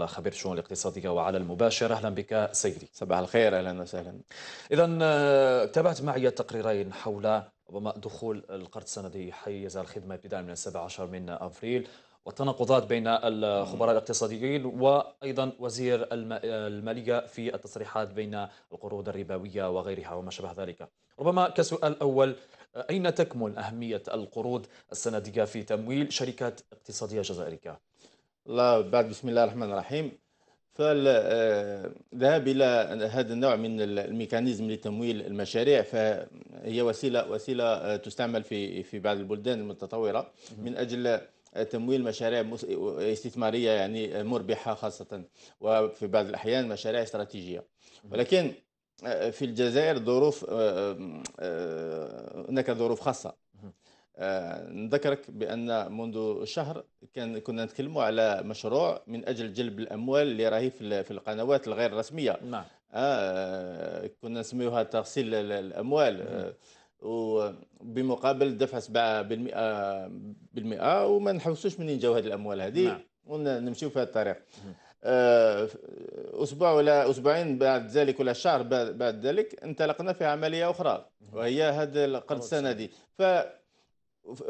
خبير الشؤون الاقتصاديه وعلى المباشر اهلا بك سيدي صباح الخير اهلا وسهلا اذا آه، تابعت معي التقريرين حول ربما دخول القرض السندي حيز الخدمه ابتداء من 17 من افريل والتناقضات بين الخبراء الاقتصاديين وايضا وزير الماليه في التصريحات بين القروض الربويه وغيرها وما شابه ذلك. ربما كسؤال اول آه، اين تكمن اهميه القروض السنديه في تمويل شركات اقتصاديه جزائريه؟ الله بعد بسم الله الرحمن الرحيم فالذهاب آه، الى هذا النوع من الميكانيزم لتمويل المشاريع فهي وسيله وسيله آه، تستعمل في في بعض البلدان المتطوره من اجل آه، تمويل مشاريع استثماريه يعني مربحه خاصه وفي بعض الاحيان مشاريع استراتيجيه ولكن في الجزائر ظروف هناك ظروف خاصه آه، نذكرك بان منذ شهر كان كنا نتكلموا على مشروع من اجل جلب الاموال اللي راهي في القنوات الغير الرسميه نعم آه كنا نسميوها تغسيل الاموال آه، وبمقابل دفع 7% بالمئة وما نحوسوش منين جاو هذه الاموال هذه نعم. ونمشيو في هذا الطريق آه اسبوع ولا اسبوعين بعد ذلك ولا شهر بعد ذلك انطلقنا في عمليه اخرى وهي هذا القرض السندي ف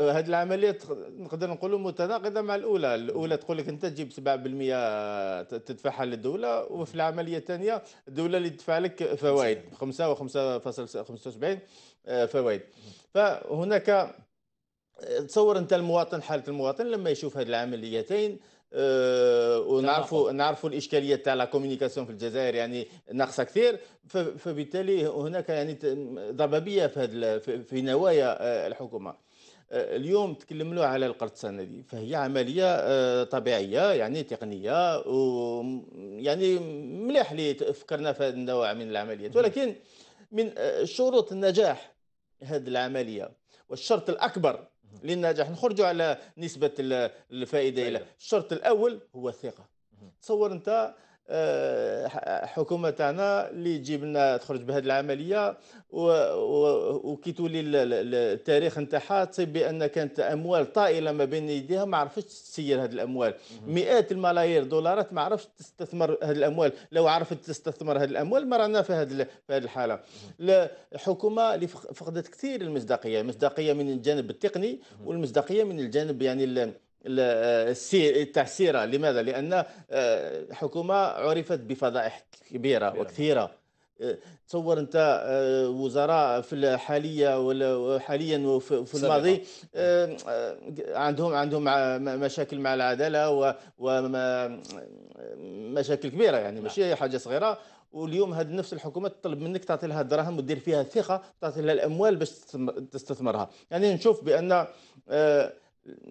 هذه آه، العمليه نقدر نقولوا متناقضه مع الاولى، الاولى تقول لك انت تجيب 7% تدفعها للدوله وفي العمليه الثانيه الدوله اللي تدفع لك فوائد 5 و5.75 آه، فوائد فهناك آه، تصور انت المواطن حاله المواطن لما يشوف هذه العمليتين أه ونعرفوا نعرفوا الاشكاليه تاع لا كومونيكاسيون في الجزائر يعني ناقصه كثير فبالتالي هناك يعني ضبابيه في في نوايا الحكومه اليوم تكلمنا على القرض السندي فهي عمليه آه، طبيعيه يعني تقنيه و يعني مليح لي فكرنا في هذا النوع من العمليات ولكن من آه، شروط النجاح هذه العمليه والشرط الاكبر للنجاح نخرجوا على نسبه الفائده الى الشرط الاول هو الثقه تصور انت حكومه تاعنا اللي تجيب لنا تخرج بهذه العمليه وكي تولي التاريخ نتاعها تصيب بان كانت اموال طائله ما بين يديها ما عرفتش تسير هذه الاموال مئات الملايير دولارات ما عرفتش تستثمر هذه الاموال لو عرفت تستثمر هذه الاموال ما رانا في هذه في هذه الحاله الحكومه اللي فقدت كثير المصداقيه المصداقيه من الجانب التقني والمصداقيه من الجانب يعني آه، السيره لماذا لان آه، حكومه عرفت بفضائح كبيره نعم. وكثيره آه، تصور انت وزراء في الحاليه ولا حاليا وفي الماضي نعم. عندهم عندهم مشاكل مع العداله ومشاكل كبيره يعني نعم. ماشي حاجه صغيره واليوم هذه نفس الحكومه تطلب منك تعطي لها الدراهم وتدير فيها الثقه تعطي لها الاموال باش تستثمرها يعني نشوف بان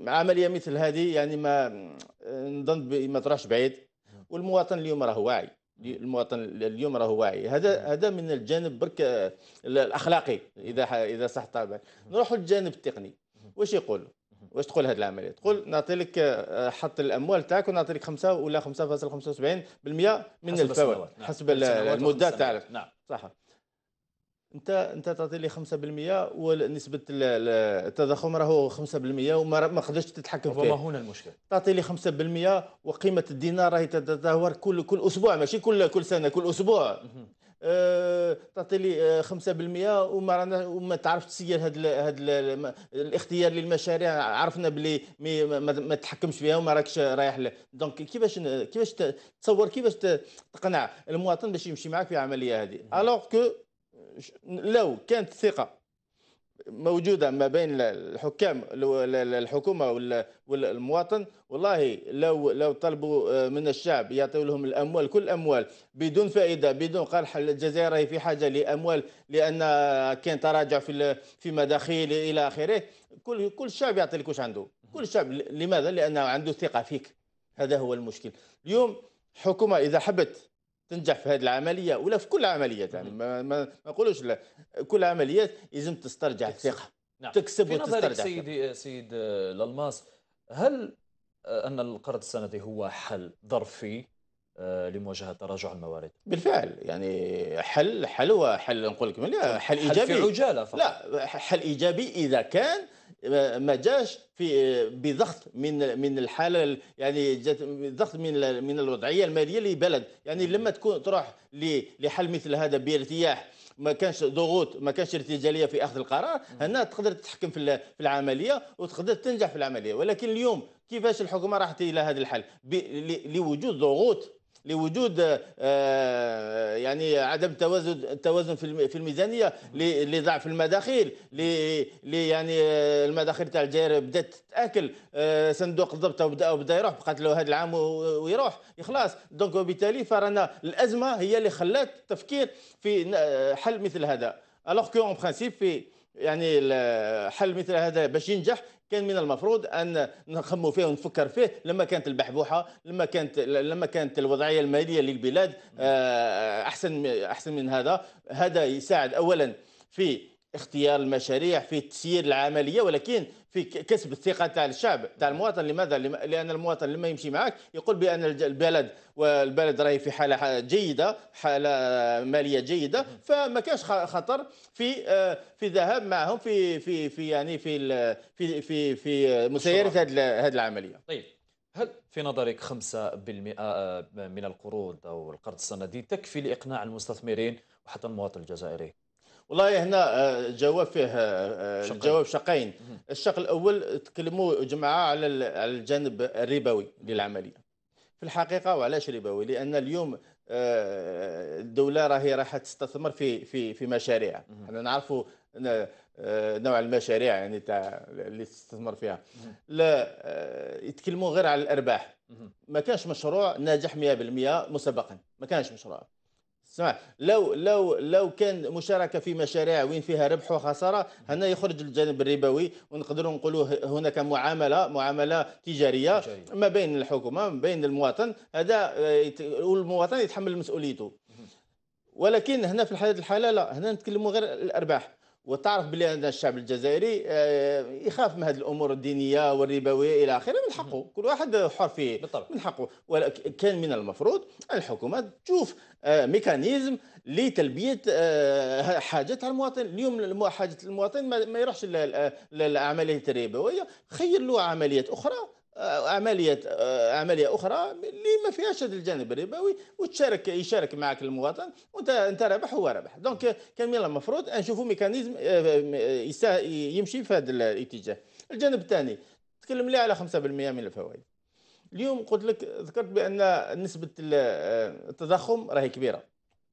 عمليه مثل هذه يعني ما نظن ما تروحش بعيد والمواطن اليوم راه واعي المواطن اليوم راه واعي هذا هذا من الجانب برك الاخلاقي اذا اذا صح طبعا نروحوا للجانب التقني واش يقول واش تقول هذه العمليه تقول نعطي لك آه، حط الاموال تاعك ونعطي لك 5 ولا 5.75% من الفوائد نعم. حسب المده تاعك نعم صح انت انت تعطي لي 5% ونسبه التضخم راهو 5% وما ما قدرتش تتحكم فيه ربما هنا المشكل تعطي لي 5% وقيمه الدينار راهي تتدهور كل كل اسبوع ماشي كل كل سنه كل اسبوع أه تعطي لي 5% آه، وما رانا وما تعرفش تسير هاد هذا هاد الاختيار للمشاريع عرفنا بلي ما, ما تحكمش فيها وما راكش رايح له دونك كيفاش كيفاش تصور كيفاش تقنع المواطن باش يمشي معك في العمليه هذه الوغ كو لو كانت الثقه موجوده ما بين الحكام الحكومه والمواطن والله لو لو طلبوا آه، من الشعب يعطيوا لهم الاموال كل الاموال بدون فائده بدون قرح الجزائر هي في حاجه لاموال لان كان تراجع في في مداخيل الى اخره كل كل الشعب يعطي لك واش عنده كل الشعب لماذا لانه عنده ثقه فيك هذا هو المشكل اليوم حكومه اذا حبت تنجح في هذه العمليه ولا في كل عمليات يعني ما ما نقولوش كل عمليات لازم تسترجع الثقه نعم. تكسب في نظرك سيدي سيد للماس هل آه، ان القرض السندي هو حل ظرفي آه، لمواجهه تراجع الموارد بالفعل يعني حل حل هو حل نقول لك لا حل, حل في عجاله فقط. لا حل ايجابي اذا كان ما جاش في بضغط من من الحاله يعني جات ضغط من من الوضعيه الماليه لبلد يعني لما تكون تروح لحل مثل هذا بارتياح ما كانش ضغوط ما كانش ارتجاليه في اخذ القرار هنا تقدر تتحكم في العمليه وتقدر تنجح في العمليه ولكن اليوم كيفاش الحكومه راحت الى هذا الحل لوجود ضغوط لوجود آه، يعني عدم توازن التوازن في الميزانيه لضعف المداخيل لي يعني آه، المداخيل تاع الجزائر بدات تاكل آه، صندوق الضبط بدا وبدا يروح بقات له هذا العام ويروح خلاص دونك وبالتالي فرانا الازمه هي اللي خلات التفكير في حل مثل هذا الوغ كو اون برانسيب في يعني حل مثل هذا باش ينجح كان من المفروض ان نخمو فيه ونفكر فيه لما كانت البحبوحه لما كانت لما كانت الوضعيه الماليه للبلاد آه، احسن احسن من هذا هذا يساعد اولا في اختيار المشاريع في تسيير العمليه ولكن في كسب الثقه تاع الشعب تاع المواطن لماذا لان المواطن لما يمشي معك يقول بان البلد والبلد راهي في حاله جيده حاله ماليه جيده فما كانش خطر في آه، في ذهاب معهم في في في يعني في في في في مسيره هذه العمليه طيب هل في نظرك 5% آه، من القروض او القرض السندي تكفي لاقناع المستثمرين وحتى المواطن الجزائري والله هنا آه، جواب فيه الجواب آه، آه، شقين الشق الاول تكلموا جماعه على الجانب الربوي للعمليه في الحقيقه وعلاش ربوي لان اليوم الدوله راهي راح تستثمر في في في مشاريع احنا نعرفوا نوع المشاريع يعني تاع اللي تستثمر فيها لا يتكلموا غير على الارباح ما كانش مشروع ناجح 100% مسبقا ما كانش مشروع سمع لو لو لو كان مشاركه في مشاريع وين فيها ربح وخساره هنا يخرج الجانب الربوي ونقدروا نقولوا هناك معامله معامله تجاريه ما بين الحكومه ما بين المواطن هذا آه، والمواطن يتحمل مسؤوليته ولكن هنا في الحاله الحاله لا هنا نتكلموا غير الارباح وتعرف بلي عندنا الشعب الجزائري آه، يخاف من هذه الامور الدينيه والربويه الى اخره من حقه كل واحد حر فيه بالطبع. من حقه كان من المفروض الحكومه تشوف آه، ميكانيزم لتلبيه آه، حاجات المواطن اليوم حاجه المواطن ما يروحش للعمليه الربويه خير له عمليات اخرى آه، عمليه آه، عمليه اخرى اللي ما فيهاش هذا الجانب الربوي وتشارك يشارك معك المواطن وانت انت رابح هو رابح دونك كان من المفروض نشوفوا ميكانيزم آه، يمشي في هذا الاتجاه الجانب الثاني تكلم لي على 5% من الفوائد اليوم قلت لك ذكرت بان نسبه التضخم راهي كبيره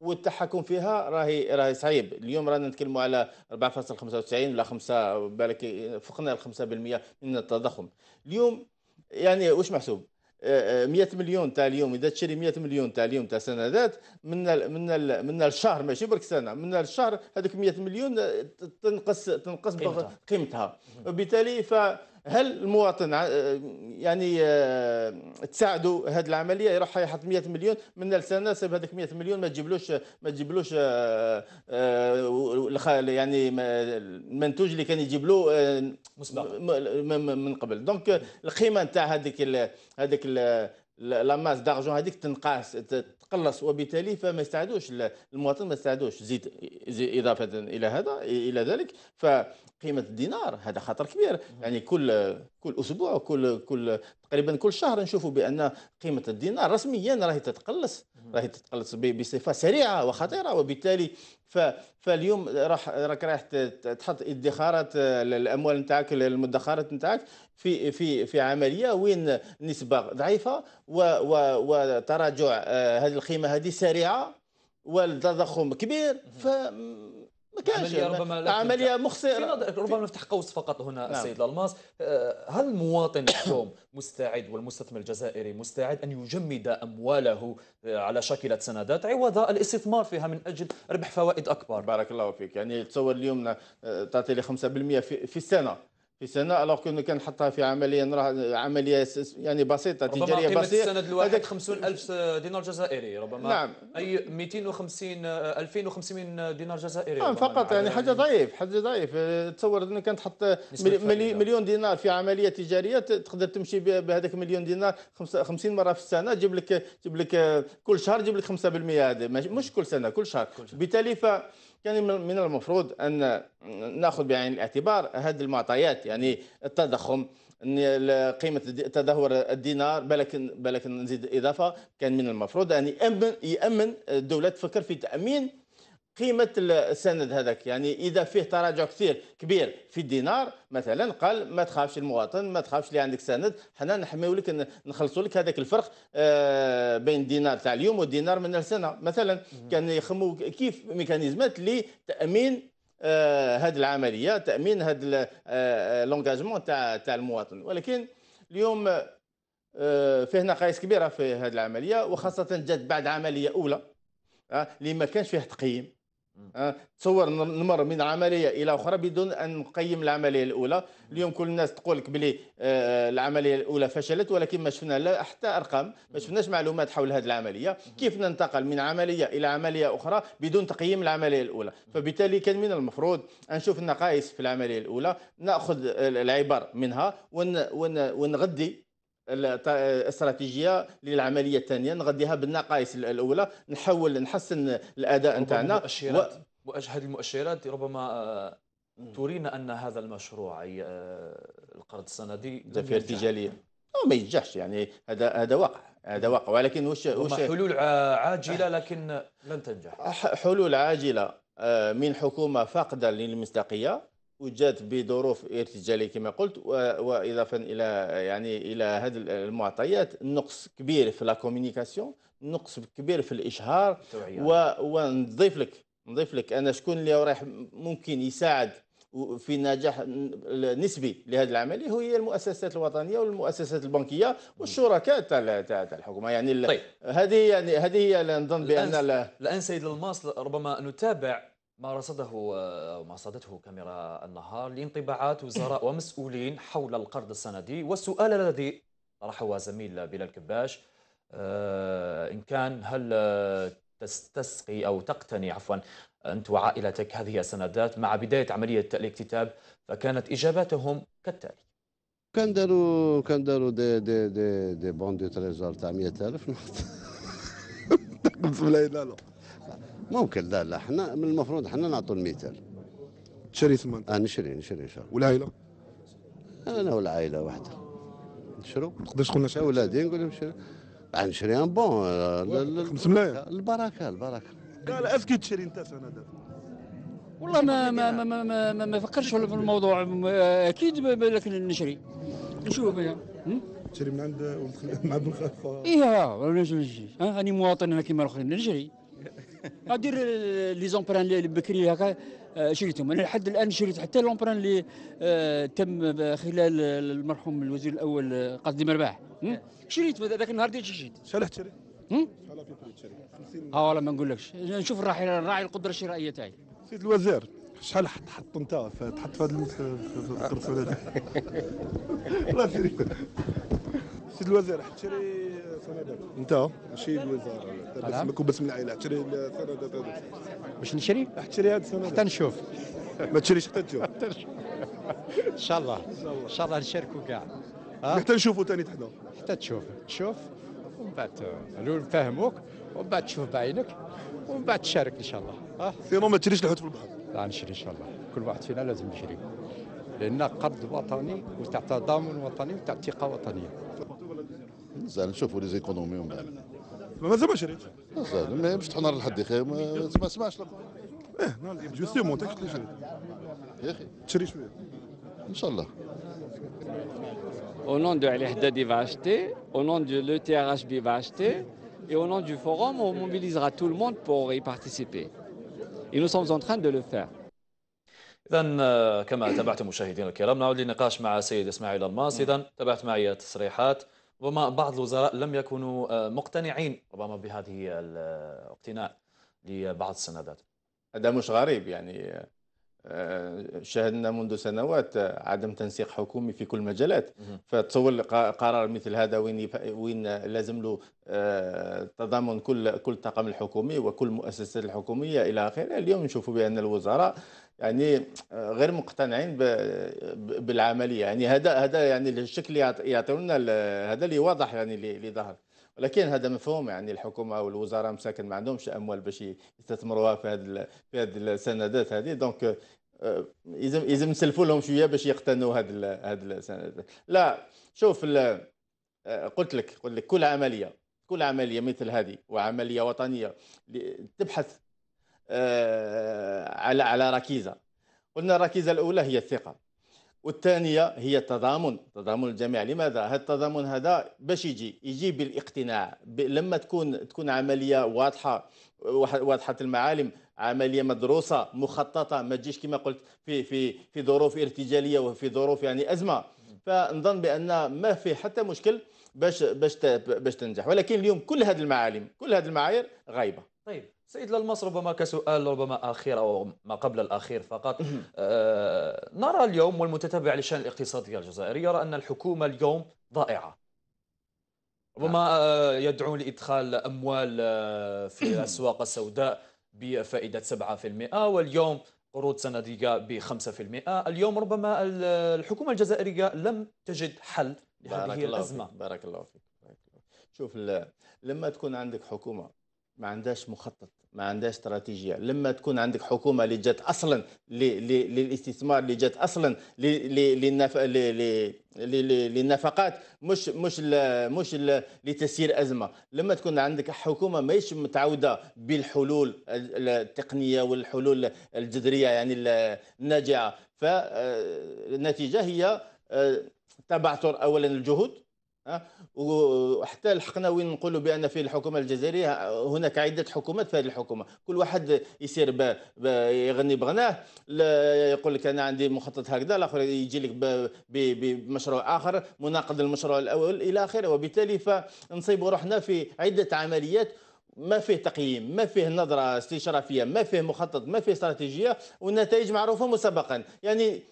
والتحكم فيها راهي راهي صعيب اليوم رانا نتكلموا على 4.95 ولا 5 بالك فقنا ال 5% من التضخم اليوم يعني واش محسوب 100 آه، آه، مليون تاع اليوم اذا تشري 100 مليون تاع اليوم تاع سندات من الـ من الـ من الشهر ماشي برك سنه من الشهر هذوك 100 مليون تنقص تنقص قيمتها. وبالتالي ف هل المواطن يعني آه، تساعدوا هذه العمليه يروح يحط 100 مليون من السنه سيب هذاك 100 مليون ما تجيبلوش ما تجيبلوش آه، آه، يعني المنتوج اللي كان يجيب مسبقا من قبل دونك القيمه نتاع هذيك هذيك لا ماس دارجون هذيك تنقاس تقلص وبالتالي فما يستعدوش المواطن ما يستعدوش زيد اضافه الى هذا الى ذلك فقيمه الدينار هذا خطر كبير يعني كل كل اسبوع كل كل تقريبا كل شهر نشوفوا بان قيمه الدينار رسميا راهي تتقلص راهي تتقلص بصفه سريعه وخطيره وبالتالي فاليوم راح راك رايح تحط ادخارات الاموال آه، نتاعك المدخرات نتاعك في في في عمليه وين نسبه ضعيفه وتراجع آه، هذه القيمه هذه سريعه والتضخم كبير ف ما كانش عملية يعني. ربما عملية مخسرة ربما نفتح قوس فقط هنا نعم. السيد الألماس آه، هل المواطن اليوم مستعد والمستثمر الجزائري مستعد أن يجمد أمواله آه، على شاكلة سندات عوض الاستثمار فيها من أجل ربح فوائد أكبر بارك الله فيك يعني تصور اليوم آه، تعطي لي 5% في السنة في سنه الوغ كنا كنحطها في عمليه راه عمليه يعني بسيطه تجاريه ربما بسيطه السند الواحد 50000 دينار جزائري ربما نعم اي 250 2500 دينار جزائري نعم فقط يعني حاجه ضعيف حاجه ضعيف تصور انك تحط مليون دينار في عمليه تجاريه تقدر تمشي بهذاك مليون دينار 50 مره في السنه تجيب لك تجيب لك كل شهر تجيب لك 5% هذا مش كل سنه كل شهر بالتالي ف كان يعني من المفروض أن ناخذ بعين الاعتبار هذه المعطيات يعني التضخم قيمة تدهور الدينار بلك بلك نزيد إضافة كان من المفروض أن يأمن يأمن الدولة تفكر في تأمين قيمه السند هذاك يعني اذا فيه تراجع كثير كبير في الدينار مثلا قال ما تخافش المواطن ما تخافش اللي عندك سند حنا نحميو لك نخلصوا لك هذاك الفرق آه، بين الدينار تاع اليوم والدينار من السنه مثلا كان يخموا كيف ميكانيزمات لتامين هذه آه، العمليه تامين هذا آه، لونجاجمون تاع تاع المواطن ولكن اليوم فيه نقائص كبيره في هذه العمليه وخاصه جات بعد عمليه اولى اللي ما كانش فيه تقييم آه، تصور نمر من عمليه الى اخرى بدون ان نقيم العمليه الاولى اليوم كل الناس تقول لك بلي آه، العمليه الاولى فشلت ولكن ما شفنا لا حتى ارقام ما شفناش معلومات حول هذه العمليه كيف ننتقل من عمليه الى عمليه اخرى بدون تقييم العمليه الاولى فبالتالي كان من المفروض نشوف النقائص في العمليه الاولى ناخذ العبر منها ونغذي الاستراتيجيه للعمليه الثانيه نغديها بالنقائص الاولى نحاول نحسن الاداء نتاعنا و... واجهد المؤشرات ربما آه، ترينا ان هذا المشروع اي آه، القرض السندي ارتجاليه أو ما ينجحش يعني هذا هذا واقع هذا واقع ولكن وش وش حلول عاجله لكن لن تنجح حلول عاجله آه، من حكومه فاقده للمصداقيه وجات بظروف ارتجاليه كما قلت واضافه الى يعني الى هذه المعطيات نقص كبير في لا كومونيكاسيون نقص كبير في الاشهار و... ونضيف لك نضيف لك انا شكون اللي راح ممكن يساعد في نجاح نسبي لهذه العمليه هي المؤسسات الوطنيه والمؤسسات البنكيه والشركاء تاع تاع الحكومه يعني طيب. هذه يعني هذه هي نظن بان الان, الآن سيد الماس ربما نتابع ما رصده آه، ما صادته كاميرا النهار لانطباعات وزراء ومسؤولين حول القرض السندي والسؤال الذي طرحه زميل بلال كباش آه، ان كان هل آه، تستسقي او تقتني عفوا انت وعائلتك هذه السندات مع بدايه عمليه الاكتتاب فكانت اجاباتهم كالتالي كان داروا كان داروا دي دي دي دي بون دو تريزور تاع 100000 نحط لا لا ممكن لا لا حنا من المفروض حنا نعطوا المثال تشري ثم اه نشري نشري ان شاء الله والعائله انا والعائله وحده نشرو ما نقدرش نقول لنا ولادي نقول لهم شري نشري ان آه، بون آه، خمس ملايين البركه البركه قال اسكي تشري انت سنه والله ما ما ما ما ما, ما, ما فكرش في الموضوع آه، اكيد لكن نشري نشوف تشري من عند مع ابن خلفه ايه راني مواطن انا كيما الاخرين نشري ادير لي زومبران اللي بكري هكا آه، شريتهم انا لحد الان شريت حتى لومبران اللي آه، تم خلال المرحوم الوزير الاول آه، قاسم مرباح شريت ذاك النهار ديال شريت شحال تشري؟ اه والله ما نقولكش نشوف الراعي الراعي القدره الشرائيه تاعي سيد الوزير شحال حط انت تحط في هذا الكرسي الله لا سيد الوزير حتى شري سندات انت ماشي الوزاره تسمك بس من العائله تشري السندات هذوك باش نشري احتري هذا السندات حتى نشوف ما تشريش حتى تشوف ان شاء الله ان شاء الله نشاركوا كاع حتى نشوفوا ثاني حنا حتى تشوف تشوف ومن بعد نفهموك ومن بعد تشوف بعينك ومن بعد تشارك ان شاء الله اه سينو ما تشريش الحوت في البحر لا نشري ان شاء الله كل واحد فينا لازم يشري لان قرض وطني وتاع تضامن وطني وتاع ثقه وطنيه مازال نشوفوا لي زيكونومي ومن بعد مازال ما شريتش مازال ما باش تحنر لحد اخي ما سمعش لك ايه جوستومون تاك شريت يا اخي تشري شويه ان شاء الله Au nom de Ali Haddad, il va acheter. Au nom de l'ETRHB, il va acheter. Et au nom du forum, on mobilisera tout le monde pour y participer. Et nous sommes en train de le faire. إذا آه، كما تابعتم مشاهدينا الكرام نعود للنقاش مع السيد إسماعيل الماس إذا تابعت معي التصريحات ربما بعض الوزراء لم يكونوا آه، مقتنعين ربما بهذه الاقتناء لبعض السندات هذا مش غريب يعني آه، شاهدنا منذ سنوات آه، عدم تنسيق حكومي في كل المجالات فتصور قرار مثل هذا وين وين لازم له تضامن كل كل الطاقم الحكومي وكل المؤسسات الحكوميه الى اخره اليوم نشوفوا بان الوزراء يعني آه، غير مقتنعين بالعمليه يعني هذا هذا يعني الشكل يعطيونا هذا اللي واضح يعني اللي ظهر ولكن هذا مفهوم يعني الحكومه والوزاره مساكن ما عندهمش اموال باش يستثمروها في هذه في هذه السندات هذه دونك آه، يلزم لازم نسلفوا لهم شويه باش يقتنوا هذه هذه السندات لا شوف آه، قلت لك قلت لك كل عمليه كل عمليه مثل هذه وعمليه وطنيه تبحث آه، على على ركيزه قلنا الركيزه الاولى هي الثقه والثانيه هي التضامن تضامن الجميع لماذا هذا التضامن هذا باش يجي يجي بالاقتناع لما تكون تكون عمليه واضحه واضحه المعالم عمليه مدروسه مخططه ما تجيش كما قلت في في في ظروف ارتجاليه وفي ظروف يعني ازمه فنظن بان ما في حتى مشكل باش باش باش تنجح ولكن اليوم كل هذه المعالم كل هذه المعايير غايبه طيب سيد للمصر ربما كسؤال ربما اخير او ما قبل الاخير فقط آه نرى اليوم والمتتبع للشان الاقتصادي الجزائري يرى ان الحكومه اليوم ضائعه ربما نعم. آه يدعون لادخال اموال آه، في الاسواق السوداء بفائده 7% واليوم قروض سنديه ب 5% اليوم ربما الحكومه الجزائريه لم تجد حل لهذه بارك الازمه الله فيك. بارك الله فيك شوف لما تكون عندك حكومه ما عندهاش مخطط ما عندهاش استراتيجيه لما تكون عندك حكومه اللي جات اصلا للاستثمار اللي جات اصلا للنفقات مش مش مش لتسيير ازمه لما تكون عندك حكومه ماهيش متعوده بالحلول التقنيه والحلول الجذريه يعني الناجعه فالنتيجه آه، هي آه، تبعثر اولا الجهود وحتى لحقنا وين نقولوا بان في الحكومه الجزائريه هناك عده حكومات في هذه الحكومه كل واحد يسير ب... ب... يغني بغناه يقول لك انا عندي مخطط هكذا الاخر يجي لك ب... بمشروع اخر مناقض المشروع الاول الى اخره وبالتالي فنصيب روحنا في عده عمليات ما فيه تقييم ما فيه نظرة استشرافية ما فيه مخطط ما فيه استراتيجية والنتائج معروفة مسبقا يعني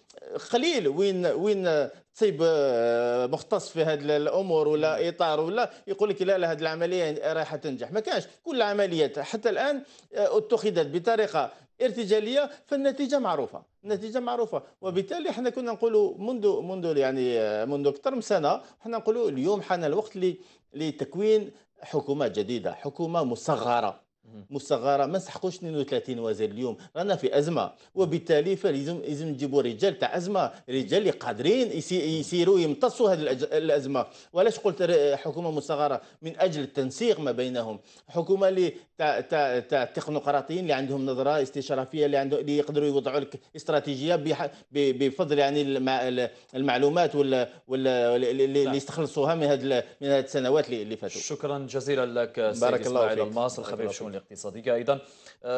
قليل وين وين تصيب آه، مختص في هذه الامور ولا نعم. اطار ولا يقول لك لا لا هذه العمليه رايحه تنجح ما كانش كل عمليات حتى الان آه، اتخذت بطريقه ارتجاليه فالنتيجه معروفه النتيجه معروفه وبالتالي احنا كنا نقولوا منذ منذ يعني آه، منذ اكثر من سنه احنا نقولوا اليوم حان الوقت لتكوين حكومه جديده حكومه مصغره مصغره ما نسحقوش 32 وزير اليوم رانا في ازمه وبالتالي فلازم لازم نجيبوا رجال تاع ازمه رجال اللي قادرين يسيروا يمتصوا هذه الازمه وعلاش قلت حكومه مصغره من اجل التنسيق ما بينهم حكومه اللي تا تا تاع التكنوقراطيين اللي عندهم نظره استشرافيه اللي عندهم اللي يقدروا يوضعوا لك استراتيجيه بفضل يعني المعلومات وال اللي استخلصوها من هذه من هذه السنوات اللي فاتوا شكرا جزيلا لك سيد بارك الله فيك الخبير الشؤون الاقتصاديه ايضا آه،